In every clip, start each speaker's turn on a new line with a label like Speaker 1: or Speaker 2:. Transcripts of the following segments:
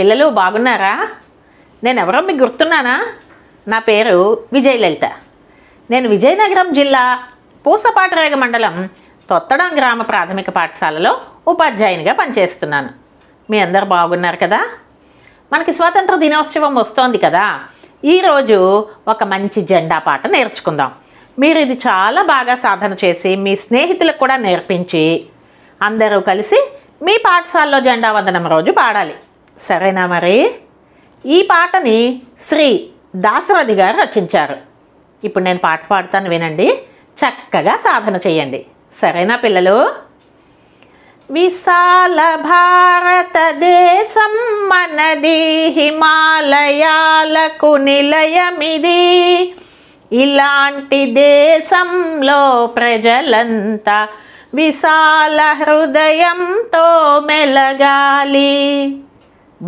Speaker 1: పిల్లలు బాగున్నారా నేను ఎవరో మీకు గుర్తున్నానా నా పేరు విజయలలిత నేను విజయనగరం జిల్లా పూసపాటరేగ మండలం తొత్తడం గ్రామ ప్రాథమిక పాఠశాలలో ఉపాధ్యాయునిగా పనిచేస్తున్నాను మీ అందరు బాగున్నారు కదా మనకి స్వాతంత్ర దినోత్సవం వస్తోంది కదా ఈరోజు ఒక మంచి జెండా పాట నేర్చుకుందాం మీరు ఇది చాలా బాగా సాధన చేసి మీ స్నేహితులకు కూడా నేర్పించి అందరూ కలిసి మీ పాఠశాలలో జెండా వందనం రోజు పాడాలి సరేనా మరి ఈ పాటని శ్రీ దాసరథి గారు రచించారు ఇప్పుడు నేను పాట పాడుతాను వినండి చక్కగా సాధన చేయండి సరేనా పిల్లలు విశాల భారతదేశం మనది హిమాలయాలకు నిలయమిది ఇలాంటి దేశంలో ప్రజలంతా విశాల హృదయంతో మెలగాలి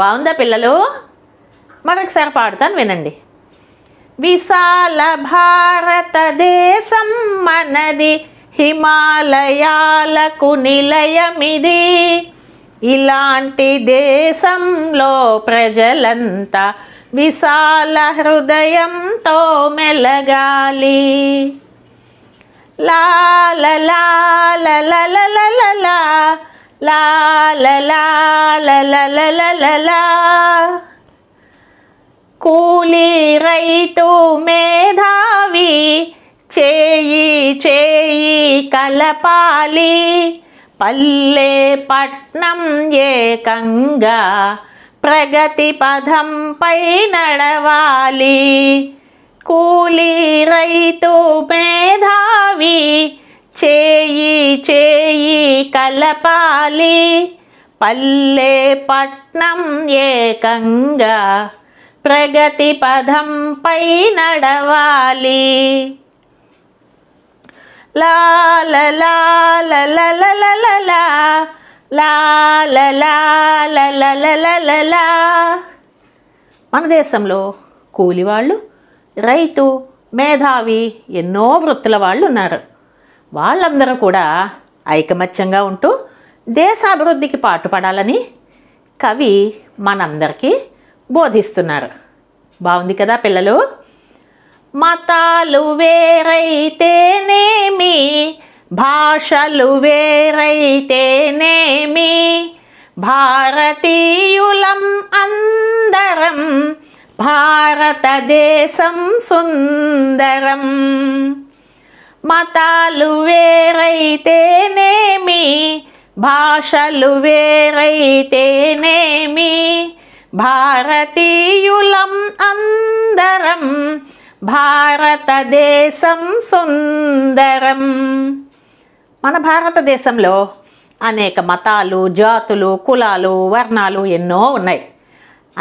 Speaker 1: బాగుందా పిల్లలు మరొకసారి పాడుతాను వినండి విశాల భారతదేశం మనది హిమాలయాలకు నిలయమిది ఇలాంటి దేశంలో ప్రజలంతా విశాల హృదయంతో మెలగాలి లాల లాల లాల లాల లా కూలి రైతు మేధావి చేయి చేయి కలపాలి పల్లె పట్నం ఏకంగా ప్రగతి పై నడవాలి కూలి రైతు మేధావి చేయి చేయి కలపాలి పల్లె పట్నం ఏకంగా ప్రగతి పై నడవాలి లాల లాల మన దేశంలో కూలివాళ్ళు రైతు మేధావి ఎన్నో వృత్తుల వాళ్ళు ఉన్నారు వాళ్ళందరూ కూడా ఐకమత్యంగా ఉంటూ దేశాభివృద్ధికి పాటుపడాలని కవి మనందరికీ బోధిస్తున్నారు బాగుంది కదా పిల్లలు మతాలు వేరైతేనేమి భాషలు వేరైతేనేమి భారతీయులం అందరం భారతదేశం సుందరం మతాలు వేరైతేనేమి భాషలు వేరైతేనేమి భారతీయులం అందరం భారతదేశం సుందరం మన భారతదేశంలో అనేక మతాలు జాతులు కులాలు వర్ణాలు ఎన్నో ఉన్నాయి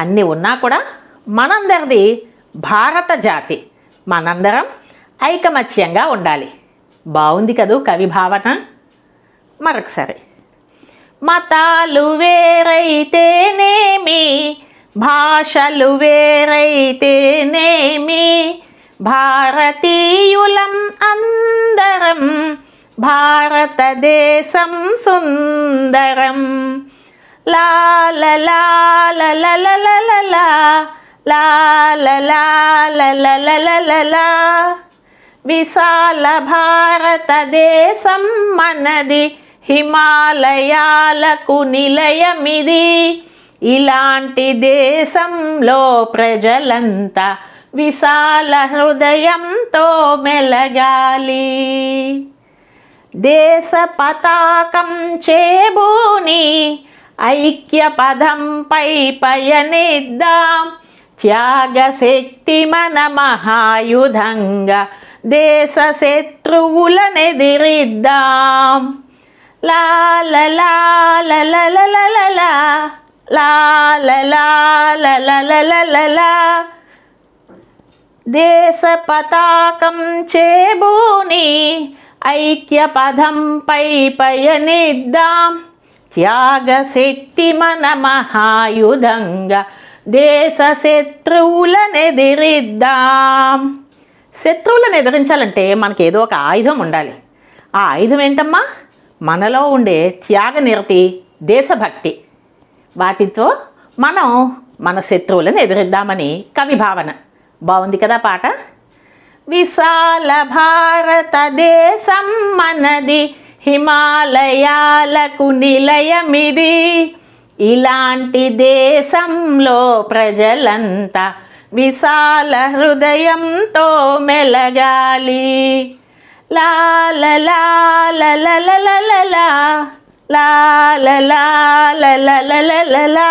Speaker 1: అన్నీ ఉన్నా కూడా మనందరిది భారత జాతి మనందరం ఐకమత్యంగా ఉండాలి బాగుంది కదూ కవి భావన మరొకసారి మతాలు వేరైతేనేమి భాషలు వేరైతేనేమి భారతీయులం అందరం భారతదేశం సుందరం లాల లాలలాలలలలలలా విశాల భారతదేశం మనది హిమాలయాలకు నిలయమిది ఇలాంటి దేశంలో ప్రజలంతా విశాల హృదయంతో మెలగాలి దేశ పతాకం చేబూని ఐక్య పదంపై పయనిద్దాం త్యాగశక్తి మన మహాయుధంగా దేశ శత్రువులనెదిరిద్దాం దేశ పతాకం చేబూని ఐక్య పదం పై పయనిద్దాం త్యాగ శక్తి మన మహాయుధంగా దేశ శత్రువులనెదిరిద్దాం శత్రువులను ఎదిరించాలంటే మనకి ఏదో ఒక ఆయుధం ఉండాలి ఆ ఆయుధం ఏంటమ్మా మనలో ఉండే నిరతి దేశభక్తి వాటితో మనం మన శత్రువులను ఎదిరిద్దామని కవి భావన బాగుంది కదా పాట విశాల భారతదేశం మనది హిమాలయాలకు నిలయమిది ఇలాంటి దేశంలో ప్రజలంతా విశాల హృదయంతో మెలగాలి లాల లాల లాల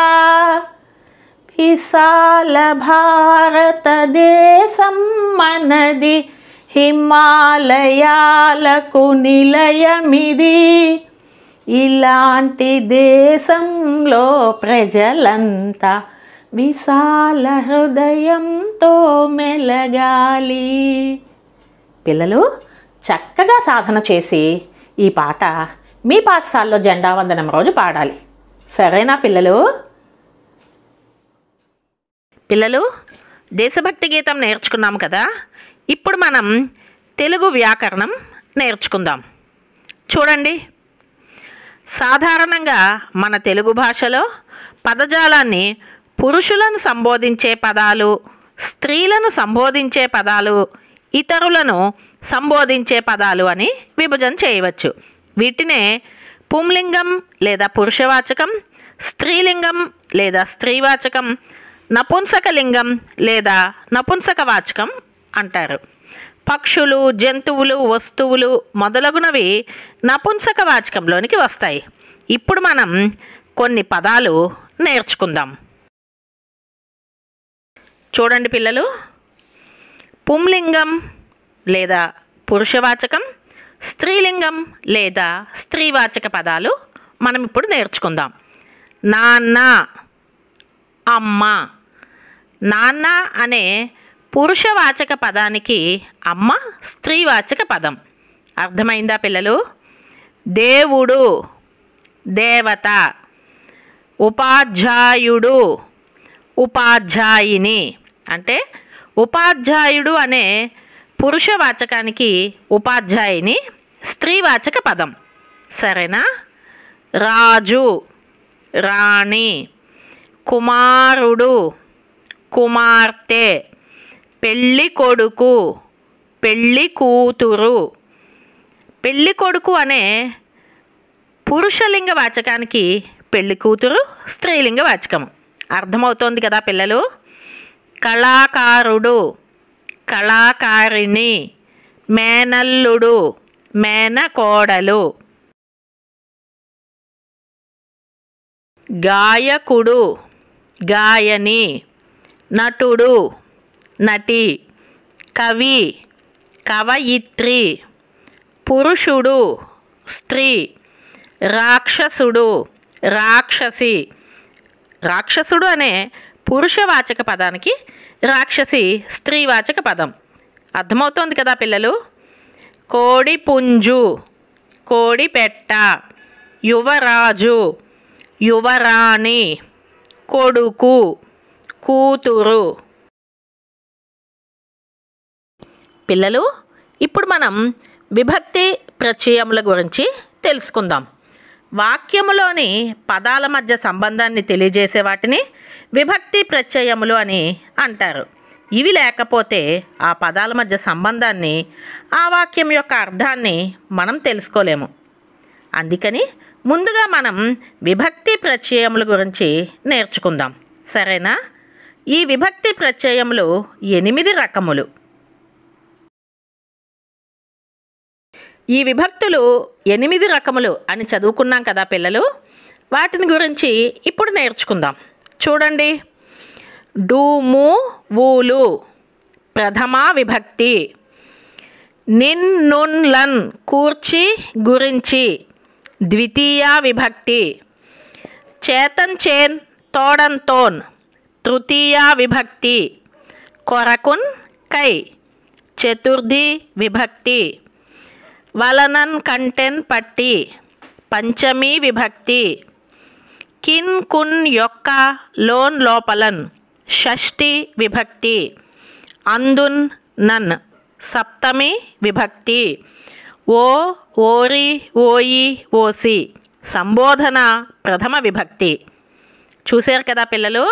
Speaker 1: విశాల భారతదేశం మనది హిమాలయాలకు నిలయమిది ఇలాంటి దేశంలో ప్రజలంతా విశాల హృదయంతో మెలగాలి పిల్లలు చక్కగా సాధన చేసి ఈ పాట మీ పాఠశాలలో జెండా వందనం రోజు పాడాలి సరేనా పిల్లలు పిల్లలు దేశభక్తి గీతం నేర్చుకున్నాం కదా ఇప్పుడు మనం తెలుగు వ్యాకరణం నేర్చుకుందాం చూడండి సాధారణంగా మన తెలుగు భాషలో పదజాలాన్ని పురుషులను సంబోధించే పదాలు స్త్రీలను సంబోధించే పదాలు ఇతరులను సంబోధించే పదాలు అని విభజన చేయవచ్చు వీటినే పుంలింగం లేదా పురుషవాచకం స్త్రీలింగం లేదా స్త్రీవాచకం నపుంసకలింగం లేదా నపుంసకవాచకం అంటారు పక్షులు జంతువులు వస్తువులు మొదలగునవి నపుంసకవాచకంలోనికి వస్తాయి ఇప్పుడు మనం కొన్ని పదాలు నేర్చుకుందాం చూడండి పిల్లలు పుంలింగం లేదా పురుషవాచకం స్త్రీలింగం లేదా స్త్రీవాచక పదాలు మనం ఇప్పుడు నేర్చుకుందాం నాన్న అమ్మ నాన్న అనే పురుషవాచక పదానికి అమ్మ స్త్రీవాచక పదం అర్థమైందా పిల్లలు దేవుడు దేవత ఉపాధ్యాయుడు ఉపాధ్యాయిని అంటే ఉపాధ్యాయుడు అనే పురుషవాచకానికి ఉపాధ్యాయుని స్త్రీవాచక పదం సరేనా రాజు రాణి కుమారుడు కుమార్తె పెళ్ళి కొడుకు పెళ్ళి కూతురు పెళ్ళి కొడుకు అనే పురుషలింగ వాచకానికి పెళ్ళి కూతురు స్త్రీలింగ వాచకం అర్థమవుతోంది కదా పిల్లలు కళాకారుడు కళాకారిణి మేనల్లుడు మేనకోడలు గాయకుడు గాయని నటుడు నటి కవి కవయిత్రి పురుషుడు స్త్రీ రాక్షసుడు రాక్షసి రాక్షసుడు అనే పురుషవాచక పదానికి రాక్షసి స్త్రీవాచక పదం అర్థమవుతోంది కదా పిల్లలు కోడి పుంజు కోడి పెట్ట యువరాజు యువరాణి కొడుకు కూతురు పిల్లలు ఇప్పుడు మనం విభక్తి ప్రచయముల గురించి తెలుసుకుందాం వాక్యములోని పదాల మధ్య సంబంధాన్ని తెలియజేసే వాటిని విభక్తి ప్రత్యయములు అని అంటారు ఇవి లేకపోతే ఆ పదాల మధ్య సంబంధాన్ని ఆ వాక్యం యొక్క అర్థాన్ని మనం తెలుసుకోలేము అందుకని ముందుగా మనం విభక్తి ప్రత్యయముల గురించి నేర్చుకుందాం సరేనా ఈ విభక్తి ప్రత్యయములు ఎనిమిది రకములు ఈ విభక్తులు ఎనిమిది రకములు అని చదువుకున్నాం కదా పిల్లలు వాటిని గురించి ఇప్పుడు నేర్చుకుందాం చూడండి డూము వూలు ప్రథమా విభక్తి నిన్నున్లన్ కూర్చి గురించి ద్వితీయ విభక్తి చేతన్ చేన్ తోడంతోన్ తృతీయ విభక్తి కొరకున్ కై చతుర్థి విభక్తి వలనన్ కంటెన్ పట్టి పంచమీ విభక్తి కిన్ కున్ యొక్క లోన్ లోపలన్ షష్ఠి విభక్తి అందున్ నన్ సప్తమి విభక్తి ఓ ఓరి ఓయి ఓసి సంబోధన ప్రథమ విభక్తి చూశారు కదా పిల్లలు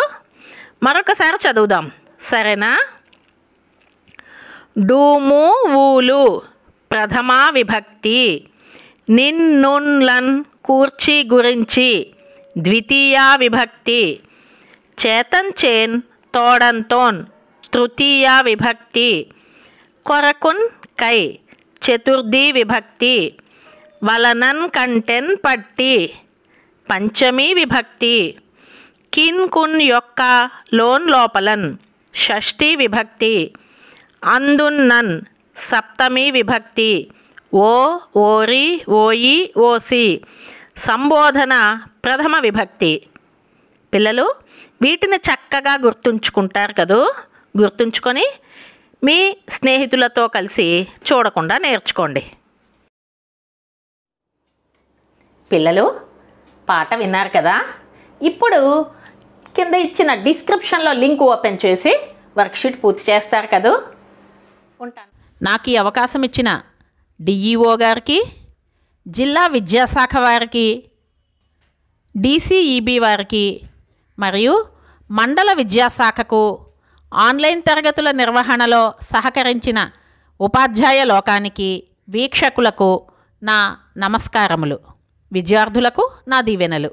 Speaker 1: మరొకసారి చదువుదాం సరేనా డూము ఊలు ప్రథమా విభక్తి నిన్నున్లన్ కూర్చి గురించి ద్వితీయా విభక్తి చేన్ తోడంతోన్ తృతీయా విభక్తి కొరకున్ కై చతుర్థి విభక్తి వలనన్ కంటెన్ పట్టి పంచమీ విభక్తి కిన్ కున్ యొక్క లోన్ లోపలన్ షష్ఠీ విభక్తి అందున్నన్ సప్తమి విభక్తి ఓ ఓరి ఓయి ఓసి సంబోధన ప్రథమ విభక్తి పిల్లలు వీటిని చక్కగా గుర్తుంచుకుంటారు కదూ గుర్తుంచుకొని మీ స్నేహితులతో కలిసి చూడకుండా నేర్చుకోండి పిల్లలు పాట విన్నారు కదా ఇప్పుడు కింద ఇచ్చిన డిస్క్రిప్షన్లో లింక్ ఓపెన్ చేసి వర్క్షీట్ పూర్తి చేస్తారు కదూ ఉంటాను నాకు ఈ అవకాశం ఇచ్చిన డిఈఓ గారికి జిల్లా విద్యాశాఖ వారికి డీసీఈబీ వారికి మరియు మండల విద్యాశాఖకు ఆన్లైన్ తరగతుల నిర్వహణలో సహకరించిన ఉపాధ్యాయ లోకానికి వీక్షకులకు నా నమస్కారములు విద్యార్థులకు నా దీవెనలు